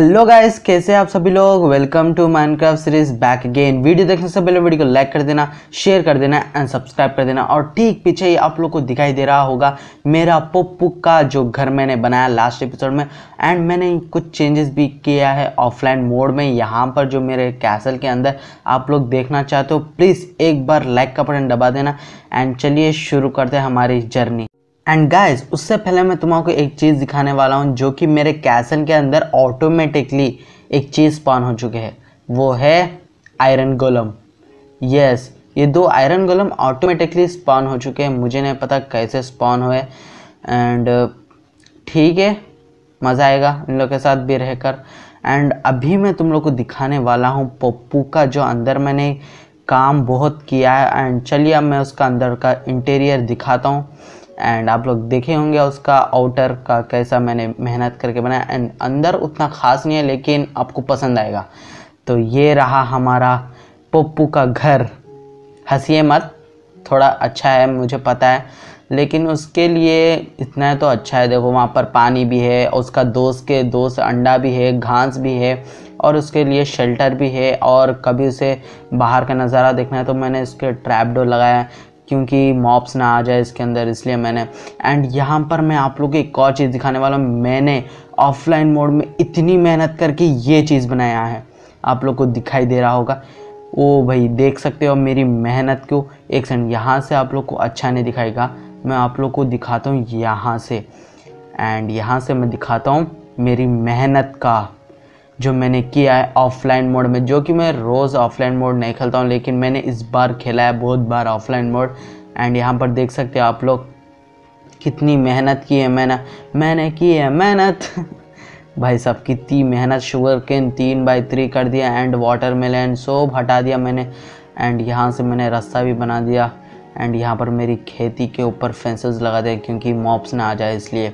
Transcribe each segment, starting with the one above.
hello guys कैसे आप सभी लोग welcome to Minecraft series back again video देखने से पहले वीडियो को लाइक कर देना शेयर कर देना एंड सब्सक्राइब कर देना और ठीक पीछे ही आप लोग को दिखाई दे रहा होगा मेरा पप्पू का जो घर मैंने बनाया लास्ट एपिसोड में एंड मैंने कुछ चेंजेस भी किया है ऑफलाइन मोड में यहाँ पर जो मेरे कैसल के अंदर आप लोग देखना चाहते हो प्लीज़ एक बार लाइक का बटन दबा देना एंड चलिए शुरू करते हैं हमारी जर्नी एंड गाइस उससे पहले मैं तुम्हारा को एक चीज़ दिखाने वाला हूँ जो कि मेरे कैसल के अंदर ऑटोमेटिकली एक चीज़ स्पॉन हो चुके हैं वो है आयरन गोलम यस ये दो आयरन गोलम ऑटोमेटिकली स्पॉन हो चुके हैं मुझे नहीं पता कैसे स्पॉन हुए एंड uh, ठीक है मज़ा आएगा इन लोग के साथ भी रहकर एंड अभी मैं तुम लोग को दिखाने वाला हूँ पप्पू का जो अंदर मैंने काम बहुत किया है एंड चलिए अब मैं उसका अंदर का इंटीरियर दिखाता हूँ एंड आप लोग देखे होंगे उसका आउटर का कैसा मैंने मेहनत करके बनाया एंड अंदर उतना ख़ास नहीं है लेकिन आपको पसंद आएगा तो ये रहा हमारा पप्पू का घर हंसीए मत थोड़ा अच्छा है मुझे पता है लेकिन उसके लिए इतना तो अच्छा है देखो वहाँ पर पानी भी है उसका दोस्त के दोस्त अंडा भी है घास भी है और उसके लिए शेल्टर भी है और कभी उसे बाहर का नज़ारा देखना है तो मैंने उसके ट्रैपडोर लगाया क्योंकि मॉप्स ना आ जाए इसके अंदर इसलिए मैंने एंड यहाँ पर मैं आप लोग को एक और चीज़ दिखाने वाला हूँ मैंने ऑफलाइन मोड में इतनी मेहनत करके ये चीज़ बनाया है आप लोग को दिखाई दे रहा होगा ओ भाई देख सकते हो मेरी मेहनत को एक सेकंड यहाँ से आप लोग को अच्छा नहीं दिखाएगा मैं आप लोग को दिखाता हूँ यहाँ से एंड यहाँ से मैं दिखाता हूँ मेरी मेहनत का जो मैंने किया है ऑफलाइन मोड में जो कि मैं रोज़ ऑफलाइन मोड नहीं खेलता हूँ लेकिन मैंने इस बार खेला है बहुत बार ऑफलाइन मोड एंड यहाँ पर देख सकते हो आप लोग कितनी मेहनत की है मैंने मैंने की है मेहनत भाई साहब कितनी मेहनत शुगर केन तीन बाई थ्री कर दिया एंड वाटर मेलन सोब हटा दिया मैंने एंड यहाँ से मैंने रास्ता भी बना दिया एंड यहाँ पर मेरी खेती के ऊपर फेंसेस लगा दिया क्योंकि मॉप्स ना आ जाए इसलिए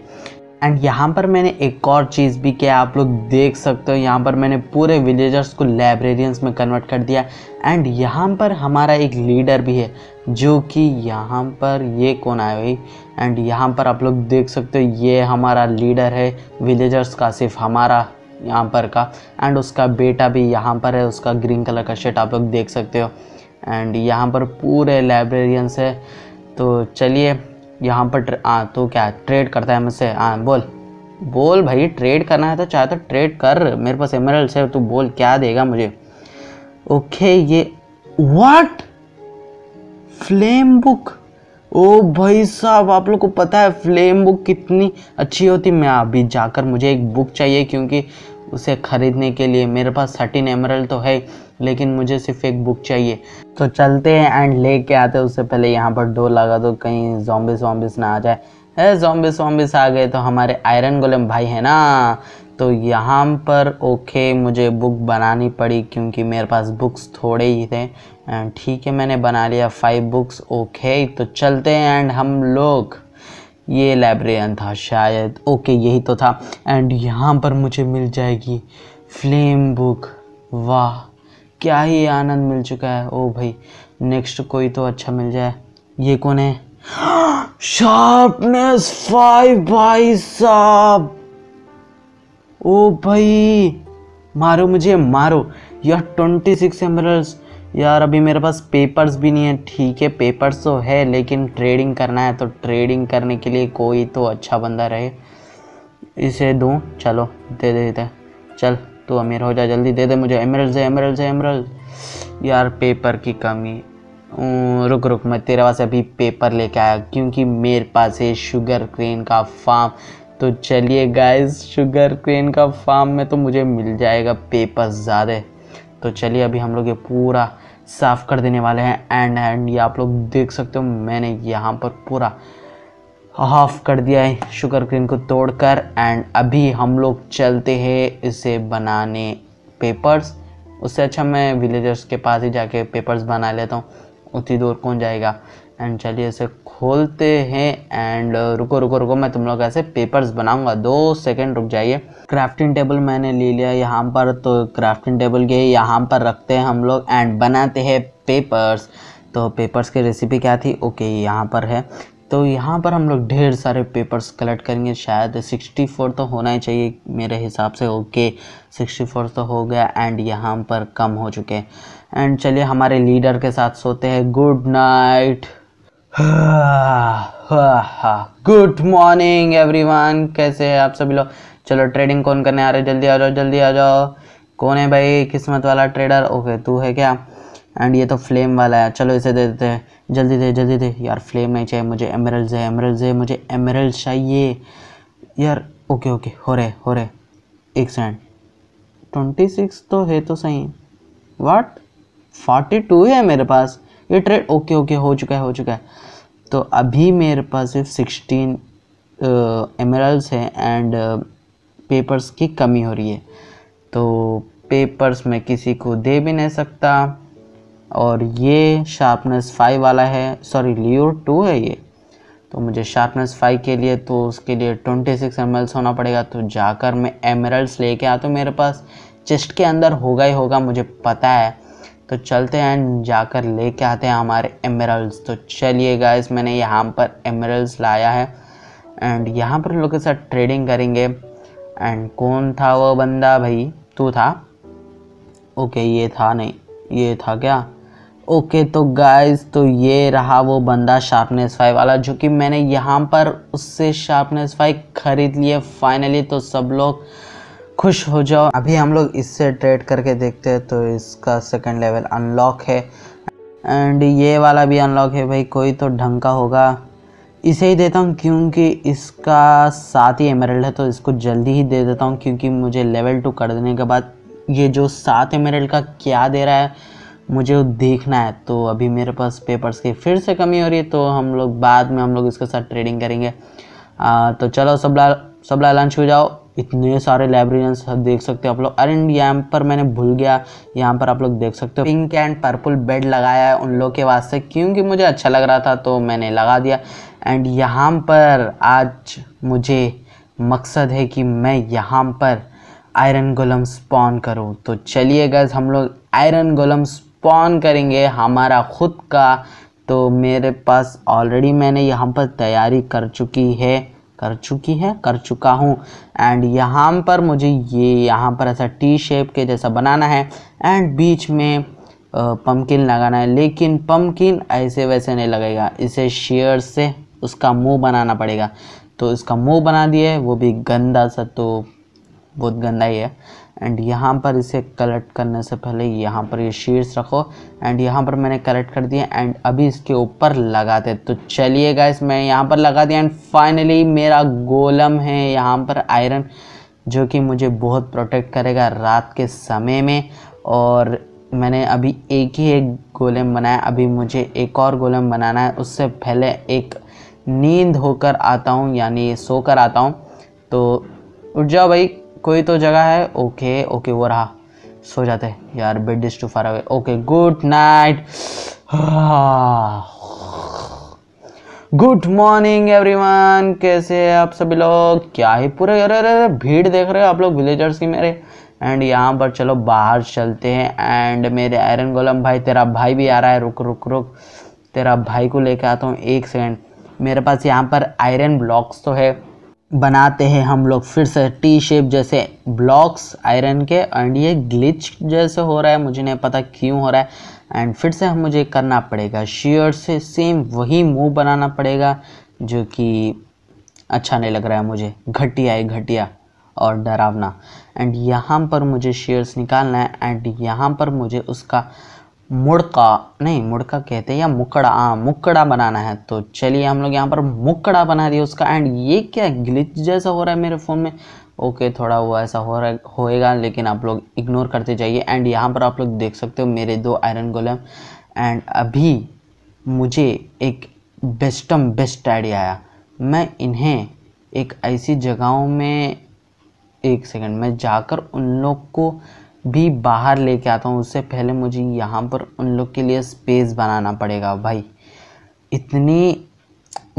एंड यहाँ पर मैंने एक और चीज़ भी किया आप लोग देख सकते हो यहाँ पर मैंने पूरे विलेजर्स को लाइब्रेरियंस में कन्वर्ट कर दिया एंड यहाँ पर हमारा एक लीडर भी है जो कि यहाँ पर ये कौन आया भाई एंड यहाँ पर आप लोग देख सकते हो ये हमारा लीडर है विलेजर्स का सिर्फ हमारा यहाँ पर का एंड उसका बेटा भी यहाँ पर है उसका ग्रीन कलर का शर्ट आप लोग देख सकते हो एंड यहाँ पर पूरे लाइब्रेरियंस है तो चलिए यहाँ पर आ, तो क्या ट्रेड करता है मुझसे हाँ बोल बोल भाई ट्रेड करना है तो चाहे तो ट्रेड कर मेरे पास एमरल्ड है तू बोल क्या देगा मुझे ओके ये व्हाट फ्लेम बुक ओ भाई साहब आप लोग को पता है फ्लेम बुक कितनी अच्छी होती मैं अभी जाकर मुझे एक बुक चाहिए क्योंकि उसे ख़रीदने के लिए मेरे पास थर्टीन एमरल तो है लेकिन मुझे सिर्फ एक बुक चाहिए तो चलते हैं एंड ले के आते उससे पहले यहाँ पर डोर लगा दो कहीं जॉम्बिस वॉम्बिस ना आ जाए है जॉम्बिस वॉम्बिस आ गए तो हमारे आयरन गोलम भाई है ना तो यहाँ पर ओके मुझे बुक बनानी पड़ी क्योंकि मेरे पास बुक्स थोड़े ही थे ठीक है मैंने बना लिया फाइव बुक्स ओके तो चलते हैं एंड हम लोग ये लाइब्रेरियन था शायद ओके यही तो था एंड यहाँ पर मुझे मिल जाएगी फ्लेम बुक वाह क्या ही आनंद मिल चुका है ओ भाई नेक्स्ट कोई तो अच्छा मिल जाए ये कौन है शार्पनेस फाइव भाई साहब ओ भाई मारो मुझे मारो यह ट्वेंटी सिक्स एमरल्स यार अभी मेरे पास पेपर्स भी नहीं है ठीक है पेपर्स तो है लेकिन ट्रेडिंग करना है तो ट्रेडिंग करने के लिए कोई तो अच्छा बंदा रहे इसे दूँ चलो दे दे दे चल तू अमीर हो जा जल्दी दे दे मुझे एमरल से एमरल से एमरल यार पेपर की कमी रुक रुक मैं तेरे पास अभी पेपर लेके आया क्योंकि मेरे पास है शुगर क्रेन का फार्म तो चलिए गाइस शुगर क्रेन का फार्म में तो मुझे मिल जाएगा पेपर ज़्यादा तो चलिए अभी हम लोग ये पूरा साफ़ कर देने वाले हैं एंड एंड ये आप लोग देख सकते हो मैंने यहाँ पर पूरा हाफ कर दिया है शुगर क्रीम को तोड़कर एंड अभी हम लोग चलते हैं इसे बनाने पेपर्स उससे अच्छा मैं विलेजर्स के पास ही जाके पेपर्स बना लेता हूँ उतनी दूर कौन जाएगा एंड चलिए इसे खोलते हैं एंड uh, रुको रुको रुको मैं तुम लोग ऐसे पेपर्स बनाऊंगा दो सेकंड रुक जाइए क्राफ्टिंग टेबल मैंने ले लिया यहाँ पर तो क्राफ्टिंग टेबल के यहाँ पर रखते हैं हम लोग एंड बनाते हैं पेपर्स तो पेपर्स की रेसिपी क्या थी ओके यहाँ पर है तो यहाँ पर हम लोग ढेर सारे पेपर्स कलेक्ट करेंगे शायद 64 तो होना ही चाहिए मेरे हिसाब से ओके 64 तो हो गया एंड यहाँ पर कम हो चुके हैं एंड चलिए हमारे लीडर के साथ सोते हैं good night good morning everyone कैसे हैं आप सभी लोग चलो ट्रेडिंग कौन करने आ रहे जल्दी आ जाओ जल्दी आ जाओ कौन है भाई किस्मत वाला ट्रेडर ओके तू है क्या एंड ये तो फ्लेम वाला है चलो इसे दे देते हैं जल्दी दे जल्दी दे यार फ्लेम नहीं चाहिए मुझे एमरल्स है एमरल्स है मुझे एमरल्स चाहिए यार ओके ओके हो रहे हो रहे एक सेकेंड ट्वेंटी सिक्स तो है तो सही वाट फोर्टी टू है मेरे पास ये ट्रेड ओके ओके हो चुका है हो चुका है तो अभी मेरे पास सिर्फ सिक्सटीन एमरल्स हैं एंड पेपर्स की कमी हो रही है तो पेपर्स मैं किसी को दे भी नहीं सकता और ये शार्पनेस फाइव वाला है सॉरी लियो टू है ये तो मुझे शार्पनेस फाइव के लिए तो उसके लिए ट्वेंटी सिक्स एम होना पड़ेगा तो जाकर मैं एमरल्स लेके आता तो हूँ मेरे पास चेस्ट के अंदर होगा ही होगा मुझे पता है तो चलते हैं एंड जाकर लेके आते हैं हमारे एमरल्स तो चलिए गाइस मैंने यहाँ पर एमरल्स लाया है एंड यहाँ पर लोग के साथ ट्रेडिंग करेंगे एंड कौन था वो बंदा भाई तू था ओके ये था नहीं ये था क्या ओके तो गाइस तो ये रहा वो बंदा शार्पनेस फाइव वाला जो कि मैंने यहाँ पर उससे शार्पनेस फाइव ख़रीद लिए फाइनली तो सब लोग खुश हो जाओ अभी हम लोग इससे ट्रेड करके देखते हैं तो इसका सेकंड लेवल अनलॉक है एंड ये वाला भी अनलॉक है भाई कोई तो ढंग का होगा इसे ही देता हूँ क्योंकि इसका साथ ही एमरल्ड है तो इसको जल्दी ही दे देता हूँ क्योंकि मुझे लेवल टू कर देने के बाद ये जो सात एमरल्ड का क्या दे रहा है मुझे देखना है तो अभी मेरे पास पेपर्स की फिर से कमी हो रही है तो हम लोग बाद में हम लोग इसके साथ ट्रेडिंग करेंगे आ, तो चलो सबला सबला लंच हो जाओ इतने सारे लाइब्रेरियंस देख सकते हो आप लोग अरे यहाँ पर मैंने भूल गया यहाँ पर आप लोग देख सकते हो पिंक एंड पर्पल बेड लगाया है उन लोग के वास्ते क्योंकि मुझे अच्छा लग रहा था तो मैंने लगा दिया एंड यहाँ पर आज मुझे मकसद है कि मैं यहाँ पर आयरन गोलम स्पॉन करूँ तो चलिए गज हम लोग आयरन गोलम स्पॉन करेंगे हमारा खुद का तो मेरे पास ऑलरेडी मैंने यहाँ पर तैयारी कर चुकी है कर चुकी है कर चुका हूँ एंड यहाँ पर मुझे ये यहाँ पर ऐसा टी शेप के जैसा बनाना है एंड बीच में पम्पकिन लगाना है लेकिन पम्पकिन ऐसे वैसे नहीं लगेगा इसे शेयर से उसका मुंह बनाना पड़ेगा तो इसका मुंह बना दिया है वो भी गंदा सा तो बहुत गंदा ही है एंड यहाँ पर इसे कलेक्ट करने से पहले यहाँ पर ये शीट्स रखो एंड यहाँ पर मैंने कलेक्ट कर दिया एंड अभी इसके ऊपर लगा दे तो चलिए गाइस मैं यहाँ पर लगा दिया एंड फाइनली मेरा गोलम है यहाँ पर आयरन जो कि मुझे बहुत प्रोटेक्ट करेगा रात के समय में और मैंने अभी एक ही एक गोलम बनाया अभी मुझे एक और गोलम बनाना है उससे पहले एक नींद होकर आता हूँ यानी सोकर आता हूँ तो उठ जाओ भाई कोई तो जगह है ओके ओके वो रहा सो जाते यार bed is too far away okay good night good morning everyone कैसे है आप सभी लोग क्या ही पूरे अरे अरे अरे भीड़ देख रहे हो आप लोग विलेजर्स की मेरे एंड यहाँ पर चलो बाहर चलते हैं एंड मेरे आयरन गोलम भाई तेरा भाई भी आ रहा है रुक रुक रुक तेरा भाई को लेके आता हूँ एक सेकेंड मेरे पास यहाँ पर आयरन ब्लॉक्स तो है बनाते हैं हम लोग फिर से टी शेप जैसे ब्लॉक्स आयरन के एंड ये ग्लिच जैसे हो रहा है मुझे नहीं पता क्यों हो रहा है एंड फिर से हम मुझे करना पड़ेगा शेयर से सेम वही मूव बनाना पड़ेगा जो कि अच्छा नहीं लग रहा है मुझे घटिया है घटिया और डरावना एंड यहाँ पर मुझे शेयर्स निकालना है एंड यहाँ पर मुझे उसका मुड़का नहीं मुड़का कहते हैं या मुकड़ा हाँ मुकड़ा बनाना है तो चलिए हम लोग यहाँ पर मुकड़ा बना दिया उसका एंड ये क्या ग्लिच जैसा हो रहा है मेरे फ़ोन में ओके थोड़ा वो ऐसा हो रहा होएगा लेकिन आप लोग इग्नोर करते जाइए एंड यहाँ पर आप लोग देख सकते हो मेरे दो आयरन गोलम एंड अभी मुझे एक बेस्टम बेस्ट आइडिया आया मैं इन्हें एक ऐसी जगहों में एक सेकंड मैं जाकर उन लोग को भी बाहर लेके आता हूँ उससे पहले मुझे यहाँ पर उन लोग के लिए स्पेस बनाना पड़ेगा भाई इतनी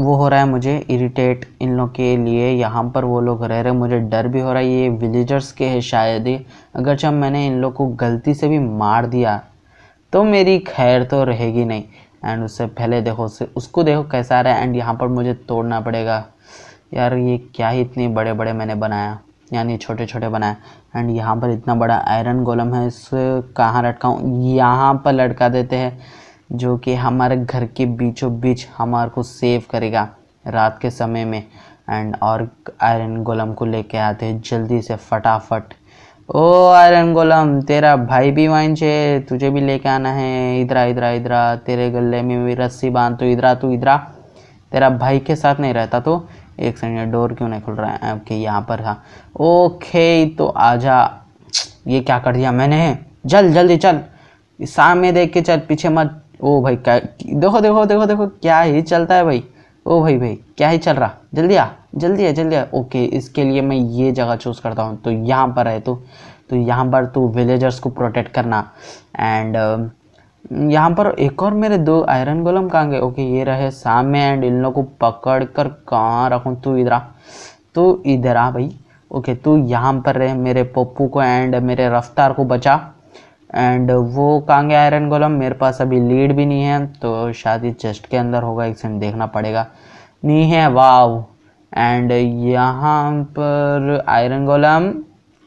वो हो रहा है मुझे इरिटेट इन लोग के लिए यहाँ पर वो लोग रह रहे मुझे डर भी हो रहा है ये विलेजर्स के हैं शायद ही अगर जब मैंने इन लोग को गलती से भी मार दिया तो मेरी खैर तो रहेगी नहीं एंड उससे पहले देखो उससे उसको देखो कैसा रहा है एंड यहाँ पर मुझे तोड़ना पड़ेगा यार ये क्या ही इतने बड़े बड़े मैंने बनाया यानी छोटे छोटे बनाए एंड यहाँ पर इतना बड़ा आयरन गोलम है इस कहाँ लटकाऊँ यहाँ पर लटका देते हैं जो कि हमारे घर के बीचों बीच हमारे को सेव करेगा रात के समय में एंड और आयरन गोलम को लेके आते हैं जल्दी से फटाफट ओ आयरन गोलम तेरा भाई भी वाइन छे तुझे भी लेके आना है इधरा इधरा इधरा तेरे गले में भी रस्सी बांध तो इधरा तू इधरा तेरा भाई के साथ नहीं रहता तो एक सेकंड डोर क्यों नहीं खुल रहा है ओके यहाँ पर था ओके तो आजा ये क्या कर दिया मैंने जल जल्दी चल सामने देख के चल पीछे मत ओ भाई क्या देखो देखो देखो देखो क्या ही चलता है भाई ओ भाई भाई क्या ही चल रहा जल्दी आ जल्दी आ जल्दी आ ओके इसके लिए मैं ये जगह चूज़ करता हूँ तो यहाँ पर है तो तो यहाँ पर तू विलेजर्स को प्रोटेक्ट करना एंड यहाँ पर एक और मेरे दो आयरन गोलम कहाँ गए ओके ये रहे सामने एंड इन लोग को पकड़ कर कहाँ रखूँ तू इधर आ तो इधर आ भाई ओके तू यहाँ पर रहे मेरे पप्पू को एंड मेरे रफ्तार को बचा एंड वो कहाँ गए आयरन गोलम मेरे पास अभी लीड भी नहीं है तो शायद ये चेस्ट के अंदर होगा एक सेकंड देखना पड़ेगा नहीं है वाव एंड यहाँ पर आयरन गोलम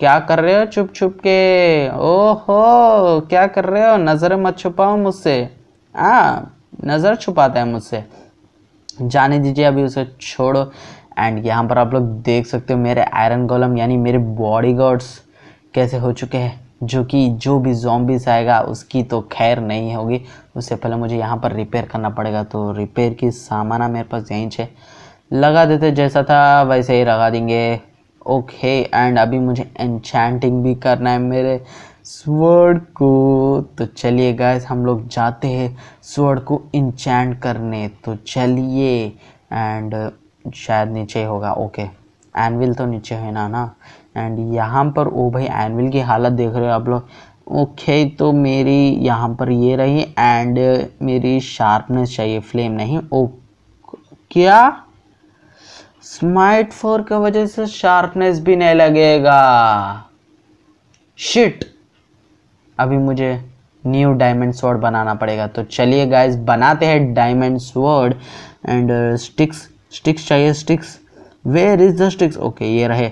क्या कर रहे हो छुप छुप के ओहो क्या कर रहे हो नज़र मत छुपाओ मुझसे आ हाँ, नज़र छुपाता है मुझसे जाने दीजिए अभी उसे छोड़ो एंड यहाँ पर आप लोग देख सकते हो मेरे आयरन कॉलम यानी मेरे बॉडी गार्ड्स कैसे हो चुके हैं जो कि जो भी जॉम्बिस आएगा उसकी तो खैर नहीं होगी उससे पहले मुझे यहाँ पर रिपेयर करना पड़ेगा तो रिपेयर की सामाना मेरे पास यहीं से लगा देते जैसा था वैसे ही लगा देंगे ओके एंड अभी मुझे एनचैंटिंग भी करना है मेरे स्वर्ड को तो चलिए गाइस हम लोग जाते हैं स्वर्ड को इंचैंट करने तो चलिए एंड uh, शायद नीचे होगा ओके एनविल तो नीचे है ना ना एंड यहाँ पर ओ भाई एनविल की हालत देख रहे हो आप लोग ओके तो मेरी यहाँ पर ये रही एंड uh, मेरी शार्पनेस चाहिए फ्लेम नहीं ओ क्या स्माइट फोर की वजह से शार्पनेस भी नहीं लगेगा शिट अभी मुझे न्यू डायमंड स्वॉर्ड बनाना पड़ेगा तो चलिए गाइस बनाते हैं diamond sword and sticks sticks चाहिए sticks where is the sticks okay ये रहे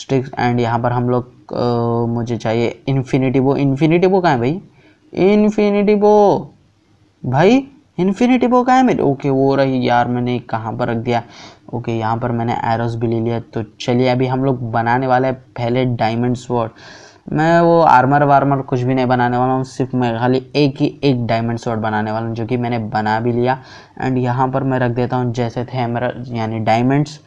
स्टिक्स एंड यहाँ पर हम लोग uh, मुझे चाहिए इन्फिनिटी वो इन्फिनिटी वो कहाँ है भाई इन्फिनिटी वो भाई इन्फिनेटिव हो गया मेरे ओके वो रही यार मैंने कहाँ पर रख दिया ओके यहाँ पर मैंने एरोस भी ले लिया तो चलिए अभी हम लोग बनाने वाले हैं पहले डायमंड स्वॉर्ड मैं वो आर्मर वार्मर कुछ भी नहीं बनाने वाला हूँ सिर्फ मैं खाली एक ही एक डायमंड स्वॉर्ड बनाने वाला हूँ जो कि मैंने बना भी लिया एंड यहाँ पर मैं रख देता हूँ जैसे थे मेरा यानी डायमंड्स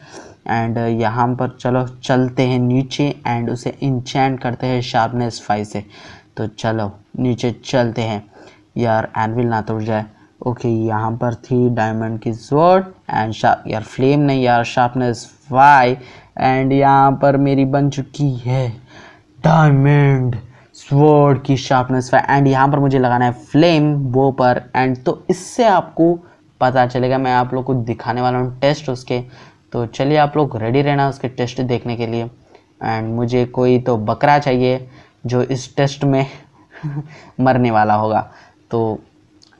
एंड यहाँ पर चलो चलते हैं नीचे एंड उसे इंचैंड करते हैं शार्पनेस फाइव से तो चलो नीचे चलते हैं यार एनविल ना तोड़ जाए ओके यहाँ पर थी डायमंड की जोड एंड शार्प यार फ्लेम नहीं यार शार्पनेस वाई एंड यहाँ पर मेरी बन चुकी है डायमंड स्वर्ड की शार्पनेस फाइव एंड यहाँ पर मुझे लगाना है फ्लेम वो पर एंड तो इससे आपको पता चलेगा मैं आप लोग को दिखाने वाला हूँ टेस्ट उसके तो चलिए आप लोग रेडी रहना उसके टेस्ट देखने के लिए एंड मुझे कोई तो बकरा चाहिए जो इस टेस्ट में मरने वाला होगा तो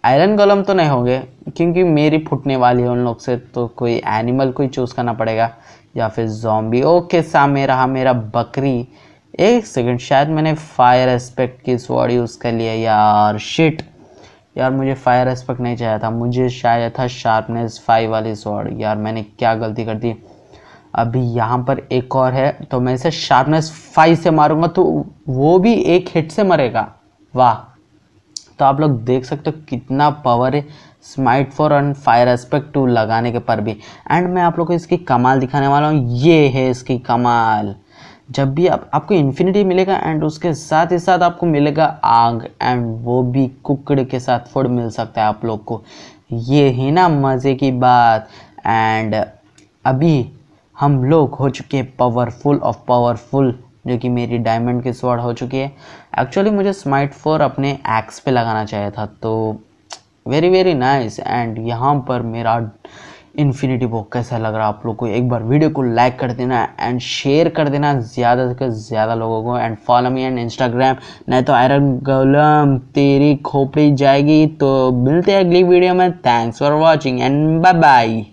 आयरन कॉलम तो नहीं होंगे क्योंकि मेरी फूटने वाली है उन लोग से तो कोई एनिमल को ही चूज़ करना पड़ेगा या फिर जॉम्बी ओके सामने रहा मेरा बकरी एक सेकंड शायद मैंने फायर एस्पेक्ट की स्वॉर्ड यूज़ कर लिया यार शिट यार मुझे फायर एस्पेक्ट नहीं चाहिए था मुझे शायद था शार्पनेस फाइव वाली स्वॉर्ड यार मैंने क्या गलती कर दी अभी यहाँ पर एक और है तो मैं इसे शार्पनेस फाइव से मारूंगा तो वो भी एक हिट से मरेगा वाह तो आप लोग देख सकते हो कितना पावर है smite four and fire aspect two लगाने के पर भी एंड मैं आप लोग को इसकी कमाल दिखाने वाला हूँ ये है इसकी कमाल जब भी आप आपको इन्फिनिटी मिलेगा एंड उसके साथ ही साथ आपको मिलेगा आग एंड वो भी कुकड़ के साथ फूड मिल सकता है आप लोग को ये है ना मज़े की बात एंड अभी हम लोग हो चुके पावरफुल ऑफ पावरफुल जो कि मेरी डायमंड की स्वाड हो चुकी है एक्चुअली मुझे स्माइट फोर अपने एक्स पे लगाना चाहिए था तो वेरी वेरी नाइस एंड यहाँ पर मेरा इन्फिनिटी बुक कैसा लग रहा आप लोग को एक बार वीडियो को लाइक कर देना एंड शेयर कर देना ज़्यादा से ज़्यादा लोगों को and follow me and Instagram नहीं तो आयरन गोलम तेरी खोपड़ी जाएगी तो मिलते हैं अगली वीडियो में thanks for watching and bye bye